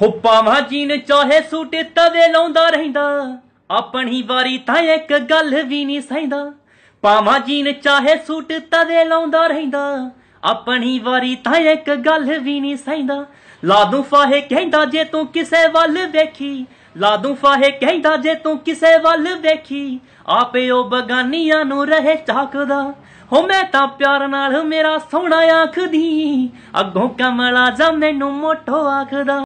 ਹੋ ਪਾਵਾਂ ਜੀਨ ਚਾਹੇ ਸੂਟ ਤਵੇ ਲਾਉਂਦਾ ਰਹਿੰਦਾ ਆਪਣੀ ਵਾਰੀ ਤਾਂ ਇੱਕ ਗੱਲ ਵੀ ਨਹੀਂ ਸਹਿੰਦਾ ਪਾਵਾਂ ਜੀਨ ਚਾਹੇ ਸੂਟ ਤਵੇ ਲਾਉਂਦਾ ਰਹਿੰਦਾ ਆਪਣੀ ਵਾਰੀ ਤਾਂ ਇੱਕ ਗੱਲ ਵੀ ਨਹੀਂ ਸਹਿੰਦਾ ਲਾ ਦੂੰ ਫਾਹੇ ਕਹਿੰਦਾ ਜੇ ਤੂੰ ਕਿਸੇ ਵੱਲ ਵੇਖੀ ਲਾ ਦੂੰ ਫਾਹੇ ਕਹਿੰਦਾ ਜੇ ਤੂੰ ਕਿਸੇ ਵੱਲ ਵੇਖੀ ਆਪੇ ਉਹ ਬਗਾਨੀਆਂ ਨੂੰ ਰਹੇ ਚਾਕਦਾ ਹੋ ਮੈਂ ਤਾਂ ਪਿਆਰ ਨਾਲ ਮੇਰਾ ਸੋਹਣਾ ਆਖਦੀ ਅੱਗੋਂ ਕਮਲਾ ਜਾ ਮੈਨੂੰ ਮੋਟੋ ਆਖਦਾ